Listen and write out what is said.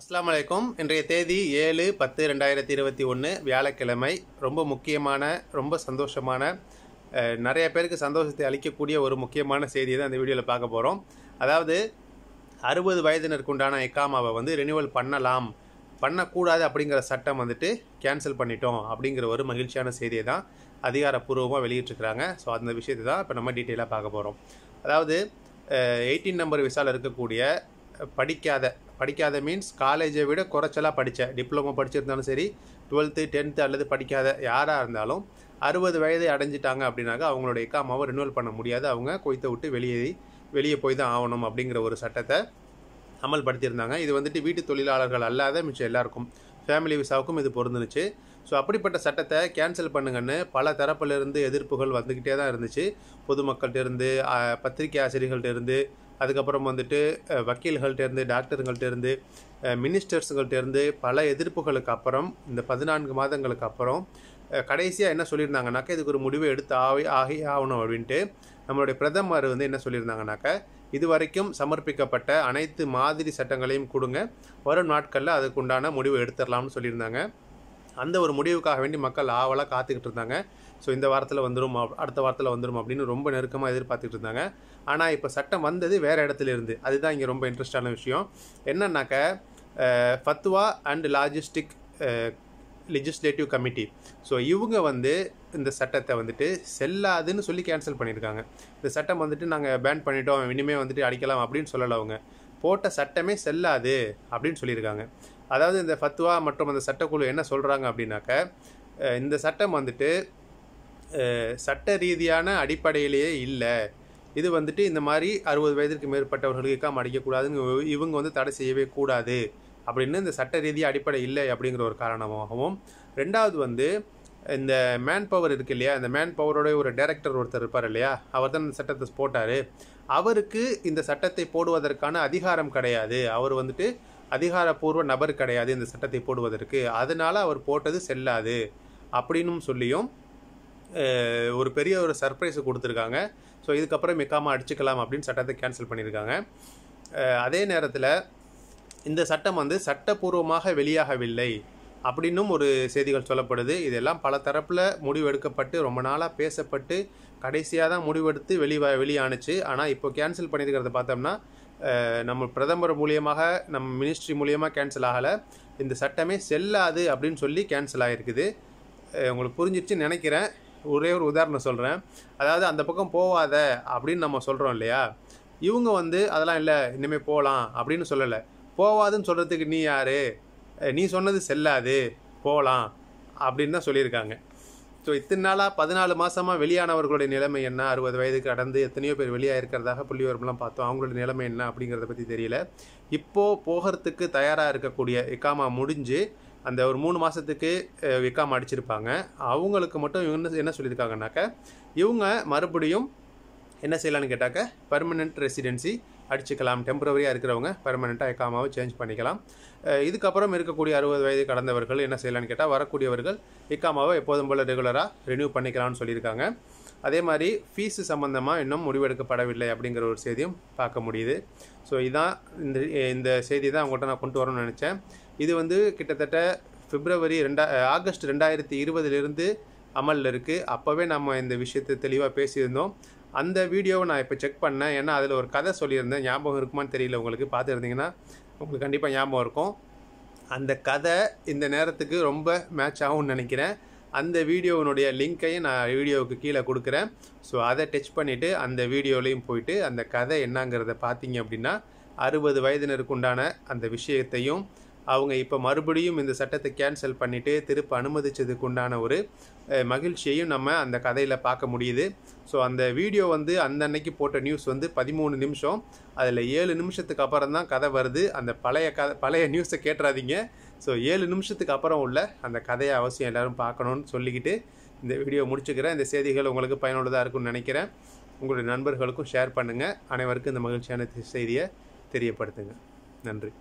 அஸ்லாம் வலைக்கும் இன்றைய தேதி ஏழு பத்து ரெண்டாயிரத்தி இருபத்தி ஒன்று வியாழக்கிழமை ரொம்ப முக்கியமான ரொம்ப சந்தோஷமான நிறைய பேருக்கு சந்தோஷத்தை அளிக்கக்கூடிய ஒரு முக்கியமான செய்தியை தான் இந்த வீடியோவில் பார்க்க போகிறோம் அதாவது அறுபது வயதினருக்கு உண்டான எக்காமாவை வந்து ரினியூவல் பண்ணலாம் பண்ணக்கூடாது அப்படிங்கிற சட்டம் வந்துட்டு கேன்சல் பண்ணிட்டோம் அப்படிங்கிற ஒரு மகிழ்ச்சியான செய்தியை தான் அதிகாரப்பூர்வமாக வெளியிட்டிருக்கிறாங்க ஸோ அந்த விஷயத்தை தான் இப்போ நம்ம டீட்டெயிலாக பார்க்க போகிறோம் அதாவது எயிட்டீன் நம்பர் விசாவில் இருக்கக்கூடிய படிக்காத படிக்காத மீன்ஸ் காலேஜை விட குறைச்சலாக படித்தேன் டிப்ளமோ படிச்சிருந்தாலும் சரி டுவெல்த்து டென்த்து அல்லது படிக்காத யாராக இருந்தாலும் அறுபது வயதை அடைஞ்சிட்டாங்க அப்படின்னாக்க அவங்களுடைய எக்காமாவை ரினுவல் பண்ண முடியாது அவங்க கொய்த்த விட்டு வெளியேறி வெளியே போய் தான் ஆகணும் அப்படிங்கிற ஒரு சட்டத்தை அமல்படுத்தியிருந்தாங்க இது வந்துட்டு வீட்டு தொழிலாளர்கள் அல்லாத மிச்சம் எல்லாருக்கும் ஃபேமிலி விசாவுக்கும் இது பொருந்துச்சு ஸோ அப்படிப்பட்ட சட்டத்தை கேன்சல் பண்ணுங்கன்னு பல தரப்பிலிருந்து எதிர்ப்புகள் வந்துக்கிட்டே தான் இருந்துச்சு பொதுமக்கள்கிட்ட இருந்து பத்திரிகை ஆசிரியர்கள்ட்ட இருந்து அதுக்கப்புறம் வந்துட்டு வக்கீல்கள்கிட்டேருந்து டாக்டருங்கள்ட்டேருந்து மினிஸ்டர்ஸுங்கள்ட்டேருந்து பல எதிர்ப்புகளுக்கு அப்புறம் இந்த பதினான்கு மாதங்களுக்கு அப்புறம் கடைசியாக என்ன சொல்லியிருந்தாங்கனாக்கா இதுக்கு ஒரு முடிவு எடுத்து ஆகி ஆகி ஆகணும் அப்படின்ட்டு நம்மளுடைய பிரதமர் வந்து என்ன சொல்லியிருந்தாங்கனாக்கா இது வரைக்கும் சமர்ப்பிக்கப்பட்ட அனைத்து மாதிரி சட்டங்களையும் கொடுங்க வரும் நாட்களில் அதுக்குண்டான முடிவு எடுத்துடலாம்னு சொல்லியிருந்தாங்க அந்த ஒரு முடிவுக்காக வேண்டி மக்கள் ஆவலாக காத்துக்கிட்டு இருந்தாங்க ஸோ இந்த வாரத்தில் வந்துடும் அடுத்த வாரத்தில் வந்துடும் அப்படின்னு ரொம்ப நெருக்கமாக எதிர்பார்த்துட்டு இருந்தாங்க ஆனால் இப்போ சட்டம் வந்தது வேறு இடத்துல இருந்து அதுதான் இங்கே ரொம்ப இன்ட்ரெஸ்டான விஷயம் என்னன்னாக்க ஃபத்வா and logistic legislative committee so இவங்க வந்து இந்த சட்டத்தை வந்துட்டு செல்லாதுன்னு சொல்லி கேன்சல் பண்ணியிருக்காங்க இந்த சட்டம் வந்துட்டு நாங்கள் பேன் பண்ணிட்டோம் இனிமேல் வந்துட்டு அடிக்கலாம் அப்படின்னு சொல்லலை அவங்க போட்ட சட்டமே செல்லாது அப்படின்னு சொல்லியிருக்காங்க அதாவது இந்த ஃபத்துவா மற்றும் அந்த சட்டக்குழு என்ன சொல்கிறாங்க அப்படின்னாக்க இந்த சட்டம் வந்துட்டு சட்ட ரீதியான அடிப்படையிலேயே இல்லை இது வந்துட்டு இந்த மாதிரி அறுபது வயதிற்கு மேற்பட்டவர்களுக்கு இக்காம அடிக்கக்கூடாதுன்னு இவங்க வந்து தடை செய்யவே கூடாது அப்படின்னு இந்த சட்ட ரீதியாக அடிப்படை இல்லை அப்படிங்கிற ஒரு காரணமாகவும் ரெண்டாவது வந்து இந்த மேன் பவர் இருக்கு இல்லையா இந்த மேன் பவரோடைய ஒரு டைரக்டர் ஒருத்தர் இருப்பார் இல்லையா அவர் தான் இந்த சட்டத்தை போட்டார் அவருக்கு இந்த சட்டத்தை போடுவதற்கான அதிகாரம் கிடையாது அவர் வந்துட்டு அதிகாரப்பூர்வ நபர் கிடையாது இந்த சட்டத்தை போடுவதற்கு அதனால் அவர் போட்டது செல்லாது அப்படின்னும் சொல்லியும் ஒரு பெரிய ஒரு சர்ப்ரைஸ் கொடுத்துருக்காங்க ஸோ இதுக்கப்புறம் மிக்காமல் அடிச்சுக்கலாம் அப்படின்னு சட்டத்தை கேன்சல் பண்ணியிருக்காங்க அதே நேரத்தில் இந்த சட்டம் வந்து சட்டப்பூர்வமாக வெளியாகவில்லை அப்படின்னும் ஒரு செய்திகள் சொல்லப்படுது இதெல்லாம் பல தரப்பில் முடிவெடுக்கப்பட்டு ரொம்ப நாளாக பேசப்பட்டு கடைசியாக தான் முடிவெடுத்து வெளி வெளியானுச்சு ஆனால் இப்போ கேன்சல் பண்ணியிருக்கிறத பார்த்தோம்னா நம்ம பிரதமர் மூலியமாக நம்ம மினிஸ்ட்ரி மூலியமாக கேன்சல் ஆகலை இந்த சட்டமே செல்லாது அப்படின்னு சொல்லி கேன்சல் ஆகிருக்குது உங்களுக்கு புரிஞ்சிடுச்சுன்னு நினைக்கிறேன் ஒரே ஒரு உதாரணம் சொல்கிறேன் அதாவது அந்த பக்கம் போகாத அப்படின்னு நம்ம சொல்கிறோம் இல்லையா இவங்க வந்து அதெல்லாம் இல்லை இனிமேல் போகலாம் அப்படின்னு சொல்லலை போவாதுன்னு சொல்கிறதுக்கு நீ யார் நீ சொன்னது செல்லாது போகலாம் அப்படின்னு தான் சொல்லியிருக்காங்க ஸோ இத்தனை நாளாக பதினாலு மாதமாக வெளியானவர்களுடைய நிலைமை என்ன அறுபது வயதுக்கு கடந்து எத்தனையோ பேர் வெளியாக இருக்கிறதாக புள்ளிவரம்லாம் பார்த்தோம் அவங்களுடைய நிலைமை என்ன அப்படிங்கிறத பற்றி தெரியல இப்போது போகிறதுக்கு தயாராக இருக்கக்கூடிய இக்காமா முடிஞ்சு அந்த ஒரு மூணு மாதத்துக்கு விக்காம அடிச்சிருப்பாங்க அவங்களுக்கு மட்டும் இவங்க என்ன சொல்லியிருக்காங்கனாக்க இவங்க மறுபடியும் என்ன செய்யலான்னு கேட்டாக்க பர்மனெண்ட் ரெசிடென்சி அடிச்சுக்கலாம் டெம்பரவரியாக இருக்கிறவங்க பெர்மனெண்ட்டாக எக்காமாவை சேஞ்ச் பண்ணிக்கலாம் இதுக்கப்புறம் இருக்கக்கூடிய அறுபது வயது கடந்தவர்கள் என்ன செய்யலான்னு கேட்டால் வரக்கூடியவர்கள் எக்காமாவை எப்போதும் போல் ரெகுலராக ரினியூ பண்ணிக்கலாம்னு சொல்லியிருக்காங்க அதே மாதிரி ஃபீஸு சம்மந்தமாக இன்னும் முடிவெடுக்கப்படவில்லை அப்படிங்கிற ஒரு செய்தியும் பார்க்க முடியுது ஸோ இதான் இந்த இந்த செய்தி தான் அவங்கள்ட்ட நான் கொண்டு வரணும்னு நினச்சேன் இது வந்து கிட்டத்தட்ட பிப்ரவரி ரெண்டா ஆகஸ்ட் ரெண்டாயிரத்தி இருபதுலேருந்து அமலில் இருக்குது அப்போவே நம்ம இந்த விஷயத்தை தெளிவாக பேசியிருந்தோம் அந்த வீடியோவை நான் இப்போ செக் பண்ணேன் ஏன்னா அதில் ஒரு கதை சொல்லியிருந்தேன் ஞாபகம் இருக்குமான்னு தெரியல உங்களுக்கு பார்த்துருந்தீங்கன்னா உங்களுக்கு கண்டிப்பாக ஞாபகம் இருக்கும் அந்த கதை இந்த நேரத்துக்கு ரொம்ப மேட்ச் ஆகும்னு நினைக்கிறேன் அந்த வீடியோவினுடைய லிங்க்கையும் நான் வீடியோவுக்கு கீழே கொடுக்குறேன் ஸோ அதை டச் பண்ணிவிட்டு அந்த வீடியோலையும் போயிட்டு அந்த கதை என்னங்கிறத பார்த்தீங்க அப்படின்னா அறுபது வயதினருக்கு உண்டான அந்த விஷயத்தையும் அவங்க இப்போ மறுபடியும் இந்த சட்டத்தை கேன்சல் பண்ணிவிட்டு திருப்ப அனுமதித்ததுக்கு உண்டான ஒரு மகிழ்ச்சியையும் நம்ம அந்த கதையில் பார்க்க முடியுது ஸோ அந்த வீடியோ வந்து அந்த அன்னைக்கு போட்ட நியூஸ் வந்து பதிமூணு நிமிஷம் அதில் ஏழு நிமிஷத்துக்கு அப்புறம் தான் கதை வருது அந்த பழைய கதை பழைய நியூஸை கேட்டுறாதீங்க ஸோ ஏழு நிமிஷத்துக்கு அப்புறம் உள்ள அந்த கதையை அவசியம் எல்லோரும் பார்க்கணுன்னு சொல்லிக்கிட்டு இந்த வீடியோ முடிச்சுக்கிறேன் இந்த செய்திகள் உங்களுக்கு பயனுள்ளதாக இருக்கும்னு நினைக்கிறேன் உங்களுடைய நண்பர்களுக்கும் ஷேர் பண்ணுங்கள் அனைவருக்கும் இந்த மகிழ்ச்சியான செய்தியை தெரியப்படுத்துங்க நன்றி